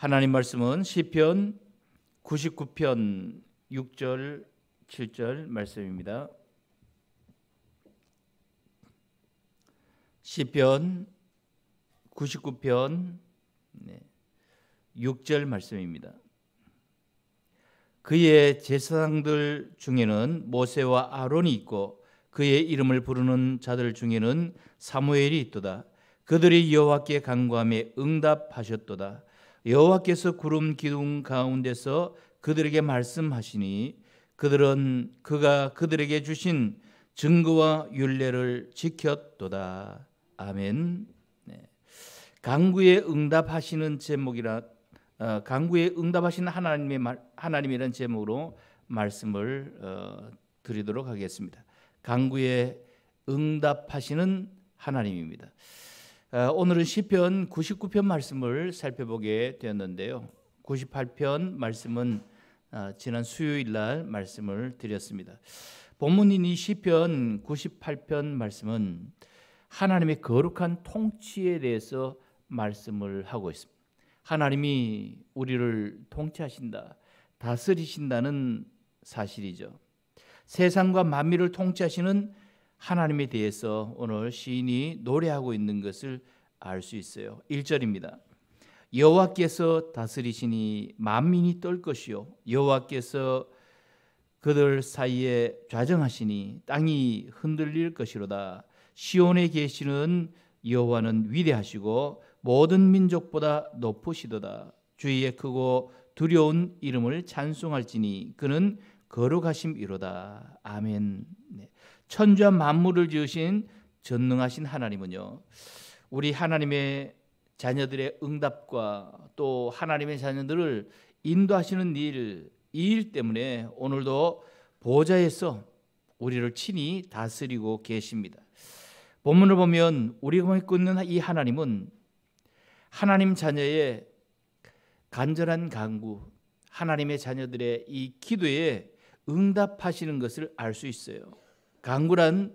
하나님 말씀은 시편 99편 6절 7절 말씀입니다. 시편 99편 6절 말씀입니다. 그의 제사장들 중에는 모세와 아론이 있고 그의 이름을 부르는 자들 중에는 사무엘이 있도다. 그들이 여호와께 간구함에 응답하셨도다. 여호와께서 구름 기둥 가운데서 그들에게 말씀하시니 그들은 그가 그들에게 주신 증거와 윤례를 지켰도다. 아멘. 네. 강구에 응답하시는 제목이라 어, 강구에 응답하시는 하나님의 말, 하나님이라는 제목으로 말씀을 어, 드리도록 하겠습니다. 강구에 응답하시는 하나님입니다. 어, 오늘은 시편 99편 말씀을 살펴보게 되었는데요. 98편 말씀은 어, 지난 수요일 날 말씀을 드렸습니다. 본문인 이 시편 98편 말씀은 하나님의 거룩한 통치에 대해서 말씀을 하고 있습니다. 하나님이 우리를 통치하신다, 다스리신다는 사실이죠. 세상과 만미를 통치하시는 하나님에 대해서 오늘 시인이 노래하고 있는 것을 알 수 있어요. 1절입니다. 여호와께서 다스리시니 만민이 떨 것이요 여호와께서 그들 사이에 좌정하시니 땅이 흔들릴 것이로다 시온에 계시는 여호와는 위대하시고 모든 민족보다 높으시도다 주의에 크고 두려운 이름을 찬송할지니 그는 거룩하심이로다 아멘 네. 천주와 만물을 지으신 전능하신 하나님은요. 우리 하나님의 자녀들의 응답과 또 하나님의 자녀들을 인도하시는 일, 이일 때문에 오늘도 보좌에서 우리를 친히 다스리고 계십니다. 본문을 보면 우리가 끊는이 하나님은 하나님 자녀의 간절한 간구, 하나님의 자녀들의 이 기도에 응답하시는 것을 알 수 있어요. 강구란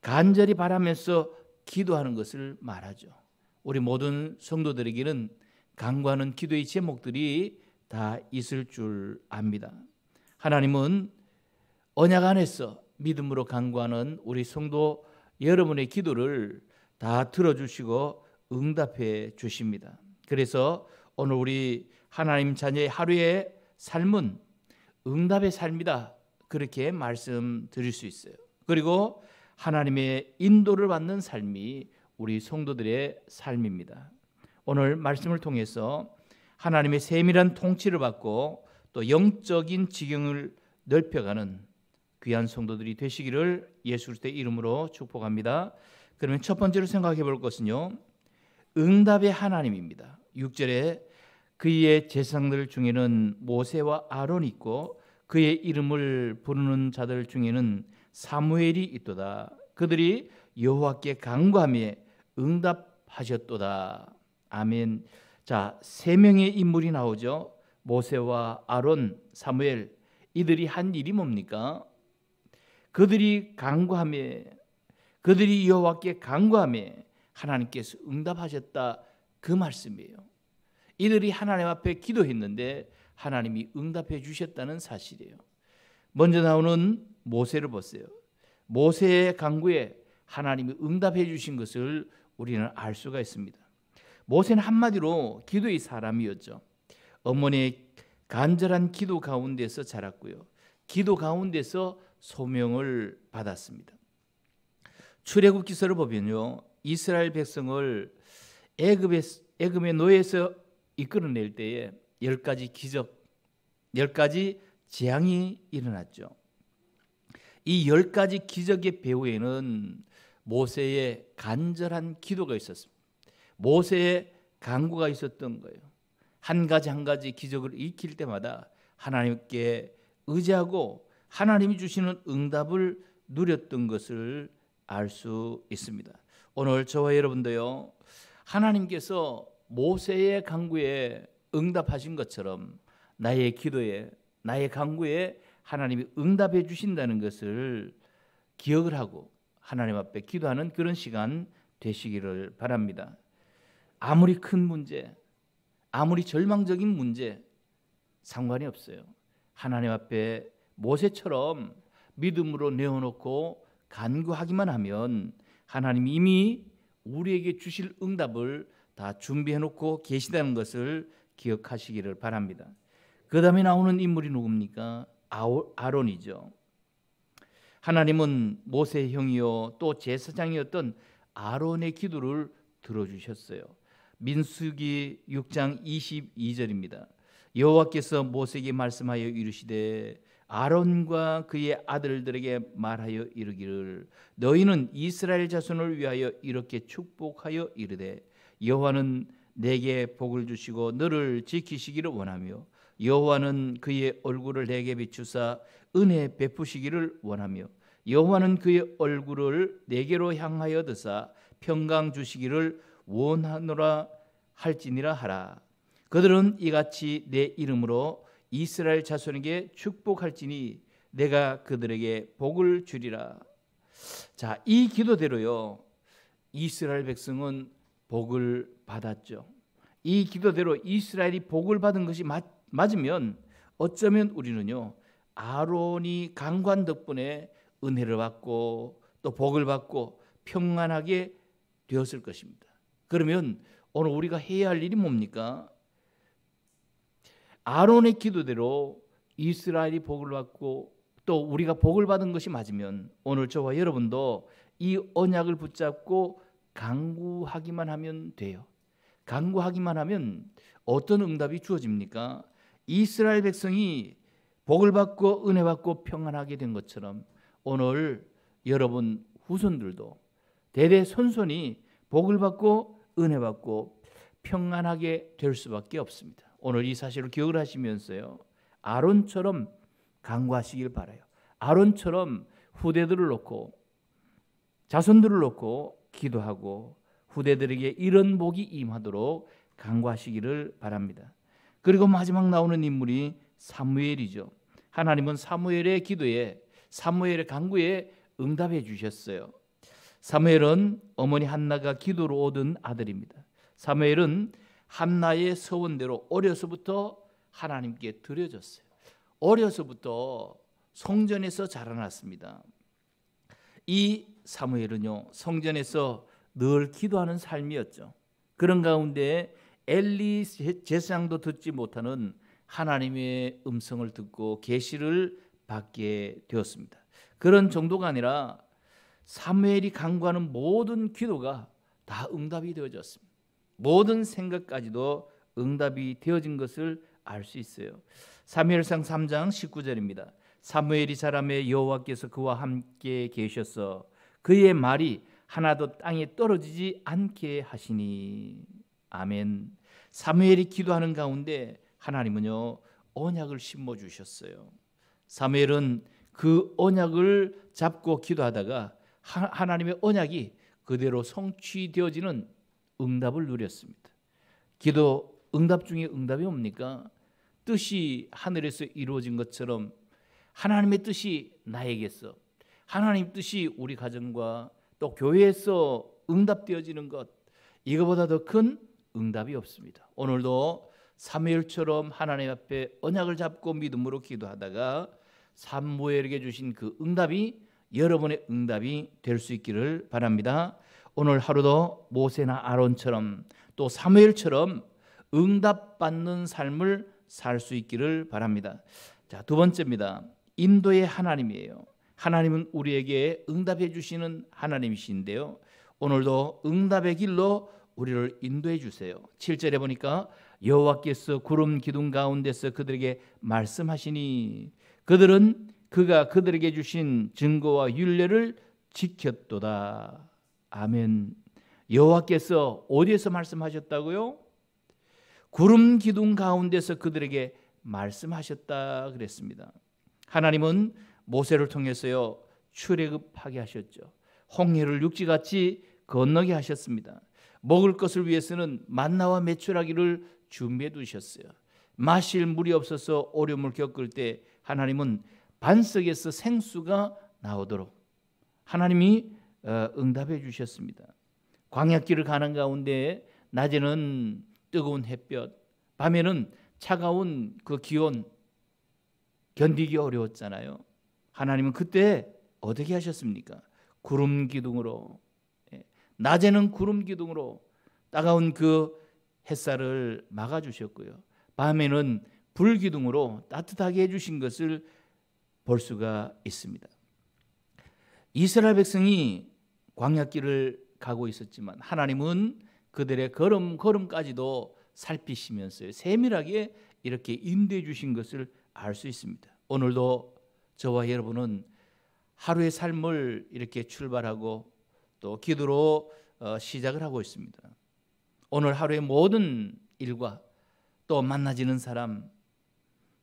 간절히 바라면서 기도하는 것을 말하죠. 우리 모든 성도들에게는 강구하는 기도의 제목들이 다 있을 줄 압니다. 하나님은 언약 안에서 믿음으로 강구하는 우리 성도 여러분의 기도를 다 들어주시고 응답해 주십니다. 그래서 오늘 우리 하나님 자녀의 하루의 삶은 응답의 삶이다. 그렇게 말씀드릴 수 있어요. 그리고 하나님의 인도를 받는 삶이 우리 성도들의 삶입니다. 오늘 말씀을 통해서 하나님의 세밀한 통치를 받고 또 영적인 지경을 넓혀가는 귀한 성도들이 되시기를 예수 그리스도의 이름으로 축복합니다. 그러면 첫 번째로 생각해 볼 것은요. 응답의 하나님입니다. 6절에 그의 재상들 중에는 모세와 아론이 있고 그의 이름을 부르는 자들 중에는 사무엘이 있도다. 그들이 여호와께 간구함에 응답하셨도다. 아멘. 자, 세 명의 인물이 나오죠. 모세와 아론, 사무엘. 이들이 한 일이 뭡니까? 그들이 간구함에 그들이 여호와께 간구함에 하나님께서 응답하셨다 그 말씀이에요. 이들이 하나님 앞에 기도했는데 하나님이 응답해 주셨다는 사실이에요. 먼저 나오는 모세를 보세요. 모세의 강구에 하나님이 응답해 주신 것을 우리는 알 수가 있습니다. 모세는 한마디로 기도의 사람이었죠. 어머니의 간절한 기도 가운데서 자랐고요. 기도 가운데서 소명을 받았습니다. 출애굽 기서를 보면요. 이스라엘 백성을 애굽의 애굽의 노예에서 이끌어낼 때에 열 가지 기적, 열 가지 재앙이 일어났죠. 이열 가지 기적의 배후에는 모세의 간절한 기도가 있었습니다. 모세의 간구가 있었던 거예요. 한 가지 한 가지 기적을 익힐 때마다 하나님께 의지하고 하나님이 주시는 응답을 누렸던 것을 알 수 있습니다. 오늘 저와 여러분도요. 하나님께서 모세의 간구에 응답하신 것처럼 나의 기도에 나의 간구에 하나님이 응답해 주신다는 것을 기억을 하고 하나님 앞에 기도하는 그런 시간 되시기를 바랍니다. 아무리 큰 문제, 아무리 절망적인 문제 상관이 없어요. 하나님 앞에 모세처럼 믿음으로 내어놓고 간구하기만 하면 하나님 이미 우리에게 주실 응답을 다 준비해 놓고 계시다는 것을 기억하시기를 바랍니다. 그다음에 나오는 인물이 누굽니까? 아론이죠. 하나님은 모세 형이요 또 제사장이었던 아론의 기도를 들어주셨어요. 민수기 6장 22절입니다. 여호와께서 모세에게 말씀하여 이르시되 아론과 그의 아들들에게 말하여 이르기를 너희는 이스라엘 자손을 위하여 이렇게 축복하여 이르되 여호와는 내게 복을 주시고 너를 지키시기를 원하며 여호와는 그의 얼굴을 내게 비추사 은혜 베푸시기를 원하며 여호와는 그의 얼굴을 내게로 향하여 드사 평강 주시기를 원하노라 할지니라 하라 그들은 이같이 내 이름으로 이스라엘 자손에게 축복할지니 내가 그들에게 복을 주리라 자, 이 기도대로요. 이스라엘 백성은 복을 받았죠. 이 기도대로 이스라엘이 복을 받은 것이 맞 맞으면 어쩌면 우리는요 아론이 강관 덕분에 은혜를 받고 또 복을 받고 평안하게 되었을 것입니다. 그러면 오늘 우리가 해야 할 일이 뭡니까? 아론의 기도대로 이스라엘이 복을 받고 또 우리가 복을 받은 것이 맞으면 오늘 저와 여러분도 이 언약을 붙잡고 강구하기만 하면 돼요. 강구하기만 하면 어떤 응답이 주어집니까? 이스라엘 백성이 복을 받고 은혜 받고 평안하게 된 것처럼 오늘 여러분 후손들도 대대 손손이 복을 받고 은혜 받고 평안하게 될 수밖에 없습니다. 오늘 이 사실을 기억을 하시면서요. 아론처럼 강구하시길 바라요. 아론처럼 후대들을 놓고 자손들을 놓고 기도하고 후대들에게 이런 복이 임하도록 강구하시기를 바랍니다. 그리고 마지막 나오는 인물이 사무엘이죠. 하나님은 사무엘의 기도에 사무엘의 간구에 응답해 주셨어요. 사무엘은 어머니 한나가 기도로 얻은 아들입니다. 사무엘은 한나의 서원대로 어려서부터 하나님께 드려졌어요. 어려서부터 성전에서 자라났습니다. 이 사무엘은요 성전에서 늘 기도하는 삶이었죠. 그런 가운데 엘리 제사장도 듣지 못하는 하나님의 음성을 듣고 계시를 받게 되었습니다. 그런 정도가 아니라 사무엘이 간구하는 모든 기도가 다 응답이 되어졌습니다. 모든 생각까지도 응답이 되어진 것을 알 수 있어요. 사무엘상 3장 19절입니다. 사무엘이 사람의 여호와께서 그와 함께 계셔서 그의 말이 하나도 땅에 떨어지지 않게 하시니 아멘. 사무엘이 기도하는 가운데 하나님은요 언약을 심어 주셨어요. 사무엘은 그 언약을 잡고 기도하다가 하나님의 언약이 그대로 성취되어지는 응답을 누렸습니다. 기도 응답 중에 응답이 뭡니까? 뜻이 하늘에서 이루어진 것처럼 하나님의 뜻이 나에게서 하나님 뜻이 우리 가정과 또 교회에서 응답되어지는 것 이거보다 더큰 응답이 없습니다. 오늘도 사무엘처럼 하나님 앞에 언약을 잡고 믿음으로 기도하다가 산모엘에게 주신 그 응답이 여러분의 응답이 될 수 있기를 바랍니다. 오늘 하루도 모세나 아론처럼 또 사무엘처럼 응답받는 삶을 살 수 있기를 바랍니다. 자, 두 번째입니다. 인도의 하나님이에요. 하나님은 우리에게 응답해 주시는 하나님이신데요. 오늘도 응답의 길로 우리를 인도해 주세요. 7절에 보니까 여호와께서 구름 기둥 가운데서 그들에게 말씀하시니 그들은 그가 그들에게 주신 증거와 윤례를 지켰도다. 아멘. 여호와께서 어디에서 말씀하셨다고요? 구름 기둥 가운데서 그들에게 말씀하셨다 그랬습니다. 하나님은 모세를 통해서요. 출애굽하게 하셨죠. 홍해를 육지같이 건너게 하셨습니다. 먹을 것을 위해서는 만나와 메추라기를 준비해 두셨어요. 마실 물이 없어서 어려움을 겪을 때 하나님은 반석에서 생수가 나오도록 하나님이 어, 응답해 주셨습니다. 광약길을 가는 가운데 낮에는 뜨거운 햇볕, 밤에는 차가운 그 기온 견디기 어려웠잖아요. 하나님은 그때 어떻게 하셨습니까? 구름 기둥으로 낮에는 구름 기둥으로 따가운 그 햇살을 막아 주셨고요. 밤에는 불 기둥으로 따뜻하게 해 주신 것을 볼 수가 있습니다. 이스라엘 백성이 광야길을 가고 있었지만 하나님은 그들의 걸음 걸음까지도 살피시면서 세밀하게 이렇게 인도해 주신 것을 알 수 있습니다. 오늘도 저와 여러분은 하루의 삶을 이렇게 출발하고 또 기도로 어, 시작을 하고 있습니다. 오늘 하루의 모든 일과 또 만나지는 사람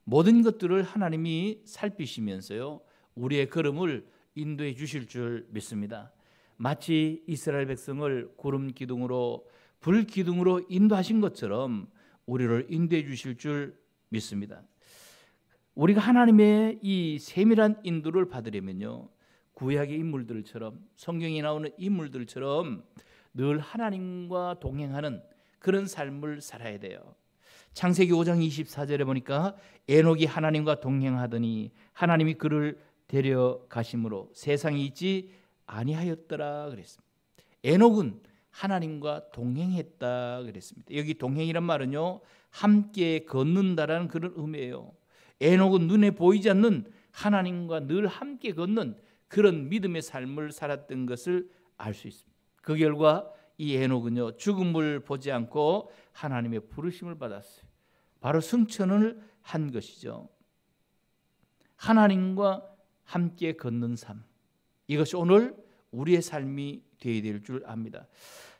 모든 것들을 하나님이 살피시면서요 우리의 걸음을 인도해 주실 줄 믿습니다. 마치 이스라엘 백성을 구름 기둥으로 불 기둥으로 인도하신 것처럼 우리를 인도해 주실 줄 믿습니다. 우리가 하나님의 이 세밀한 인도를 받으려면요 구약의 인물들처럼 성경에 나오는 인물들처럼 늘 하나님과 동행하는 그런 삶을 살아야 돼요. 창세기 5장 24절에 보니까 에녹이 하나님과 동행하더니 하나님이 그를 데려가심으로 세상이 있지 아니하였더라 그랬습니다. 에녹은 하나님과 동행했다 그랬습니다. 여기 동행이란 말은요. 함께 걷는다라는 그런 의미예요. 에녹은 눈에 보이지 않는 하나님과 늘 함께 걷는 그런 믿음의 삶을 살았던 것을 알 수 있습니다. 그 결과 이 에녹은요 죽음을 보지 않고 하나님의 부르심을 받았어요. 바로 승천을 한 것이죠. 하나님과 함께 걷는 삶 이것이 오늘 우리의 삶이 되어야 될 줄 압니다.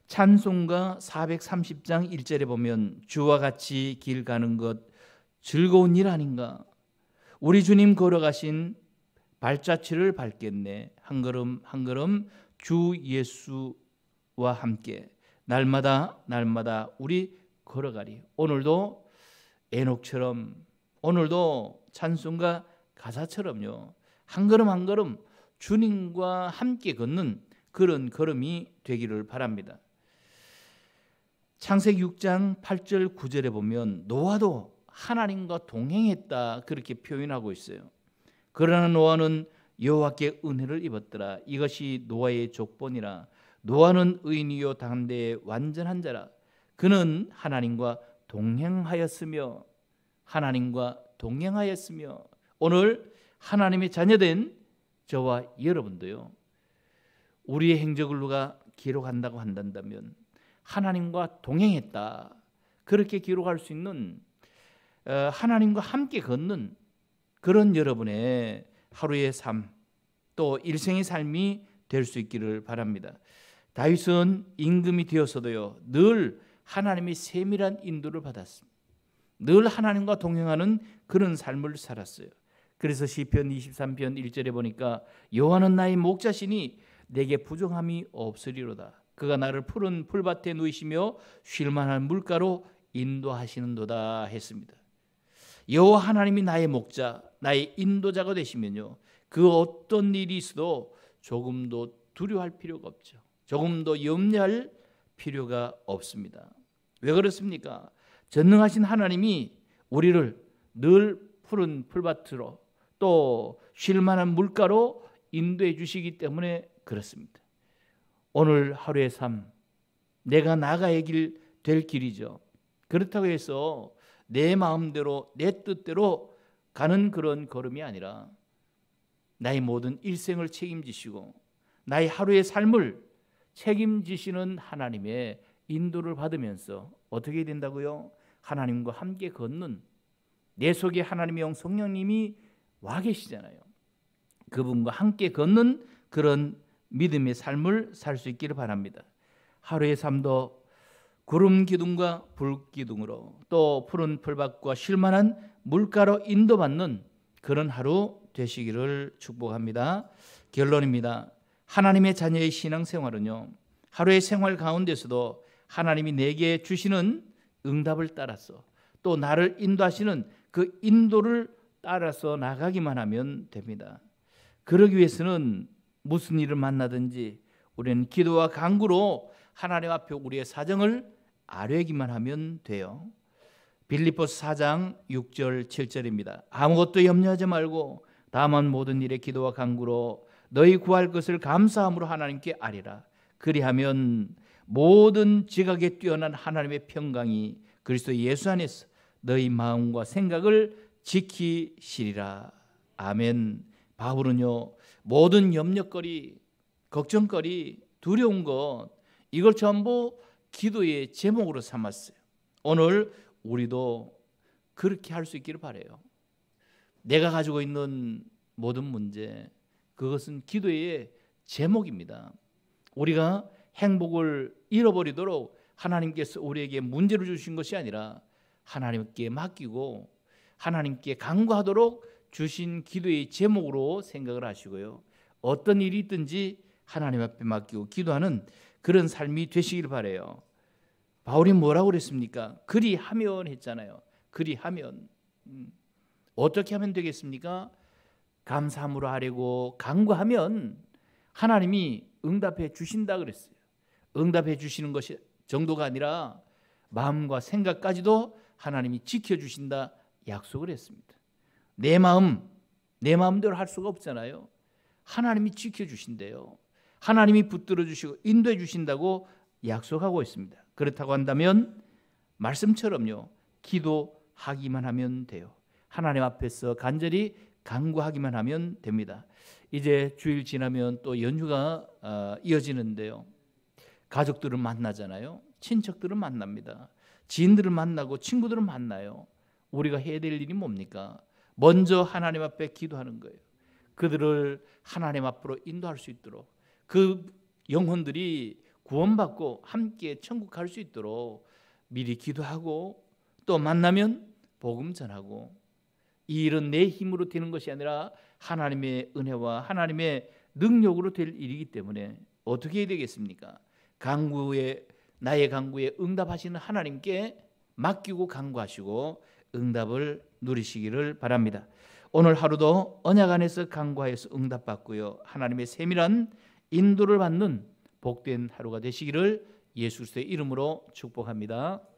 찬송가 430장 1절에 보면 주와 같이 길 가는 것 즐거운 일 아닌가 우리 주님 걸어가신 발자취를 밟겠네. 한 걸음 한 걸음 주 예수와 함께 날마다 날마다 우리 걸어가리. 오늘도 에녹처럼 오늘도 찬송과 가사처럼요. 한 걸음 한 걸음 주님과 함께 걷는 그런 걸음이 되기를 바랍니다. 창세기 6장 8절 9절에 보면 노아도 하나님과 동행했다 그렇게 표현하고 있어요. 그러나 노아는 여호와께 은혜를 입었더라. 이것이 노아의 족본이라. 노아는 의인이요 당대의 완전한 자라. 그는 하나님과 동행하였으며 하나님과 동행하였으며 오늘 하나님의 자녀된 저와 여러분도요. 우리의 행적을 누가 기록한다고 한다면 하나님과 동행했다. 그렇게 기록할 수 있는 어, 하나님과 함께 걷는 그런 여러분의 하루의 삶, 또 일생의 삶이 될 수 있기를 바랍니다. 다윗은 임금이 되어서도요, 늘 하나님의 세밀한 인도를 받았습니다. 늘 하나님과 동행하는 그런 삶을 살았어요. 그래서 시편 23편 1절에 보니까 여호와는 나의 목자시니 내게 부정함이 없으리로다. 그가 나를 푸른 풀밭에 누이시며 쉴만한 물가로 인도하시는도다 했습니다. 여호와 하나님이 나의 목자, 나의 인도자가 되시면요. 그 어떤 일이 있어도 조금도 두려워할 필요가 없죠. 조금도 염려할 필요가 없습니다. 왜 그렇습니까? 전능하신 하나님이 우리를 늘 푸른 풀밭으로 또 쉴만한 물가로 인도해 주시기 때문에 그렇습니다. 오늘 하루의 삶, 내가 나가야 길, 될 길이죠. 그렇다고 해서 내 마음대로 내 뜻대로 가는 그런 걸음이 아니라 나의 모든 일생을 책임지시고 나의 하루의 삶을 책임지시는 하나님의 인도를 받으면서 어떻게 된다고요? 하나님과 함께 걷는 내 속에 하나님의 영 성령님이 와 계시잖아요. 그분과 함께 걷는 그런 믿음의 삶을 살 수 있기를 바랍니다. 하루의 삶도 구름 기둥과 불 기둥으로 또 푸른 풀밭과 실만한 물가로 인도받는 그런 하루 되시기를 축복합니다. 결론입니다. 하나님의 자녀의 신앙생활은요. 하루의 생활 가운데서도 하나님이 내게 주시는 응답을 따라서 또 나를 인도하시는 그 인도를 따라서 나가기만 하면 됩니다. 그러기 위해서는 무슨 일을 만나든지 우리는 기도와 간구로 하나님 앞에 우리의 사정을 아뢰기만 하면 돼요. 빌리포스 4장 6절 7절입니다. 아무것도 염려하지 말고 다만 모든 일에 기도와 간구로 너희 구할 것을 감사함으로 하나님께 아리라. 그리하면 모든 지각에 뛰어난 하나님의 평강이 그리스도 예수 안에서 너희 마음과 생각을 지키시리라. 아멘. 바울은요. 모든 염려거리, 걱정거리, 두려운 것 이걸 전부 기도의 제목으로 삼았어요. 오늘 우리도 그렇게 할 수 있기를 바래요. 내가 가지고 있는 모든 문제 그것은 기도의 제목입니다. 우리가 행복을 잃어버리도록 하나님께서 우리에게 문제를 주신 것이 아니라 하나님께 맡기고 하나님께 간구하도록 주신 기도의 제목으로 생각을 하시고요. 어떤 일이 있든지 하나님 앞에 맡기고 기도하는 그런 삶이 되시길 바래요. 바울이 뭐라고 그랬습니까? 그리하면 했잖아요. 그리하면 음. 어떻게 하면 되겠습니까? 감사함으로 하려고 간구하면 하나님이 응답해 주신다 그랬어요. 응답해 주시는 것이 정도가 아니라 마음과 생각까지도 하나님이 지켜 주신다 약속을 했습니다. 내 마음 내 마음대로 할 수가 없잖아요. 하나님이 지켜 주신대요. 하나님이 붙들어 주시고 인도해 주신다고 약속하고 있습니다. 그렇다고 한다면 말씀처럼요. 기도하기만 하면 돼요. 하나님 앞에서 간절히 간구하기만 하면 됩니다. 이제 주일 지나면 또 연휴가 어, 이어지는데요. 가족들을 만나잖아요. 친척들을 만납니다. 지인들을 만나고 친구들을 만나요. 우리가 해야 될 일이 뭡니까? 먼저 하나님 앞에 기도하는 거예요. 그들을 하나님 앞으로 인도할 수 있도록 그 영혼들이 구원받고 함께 천국 갈 수 있도록 미리 기도하고 또 만나면 복음 전하고 이 일은 내 힘으로 되는 것이 아니라 하나님의 은혜와 하나님의 능력으로 될 일이기 때문에 어떻게 해야 되겠습니까? 강구에 나의 강구에 응답하시는 하나님께 맡기고 강구하시고 응답을 누리시기를 바랍니다. 오늘 하루도 언약 안에서 강구하여서 응답받고요. 하나님의 세밀한 인도를 받는 복된 하루가 되시기를 예수 스의 이름으로 축복합니다.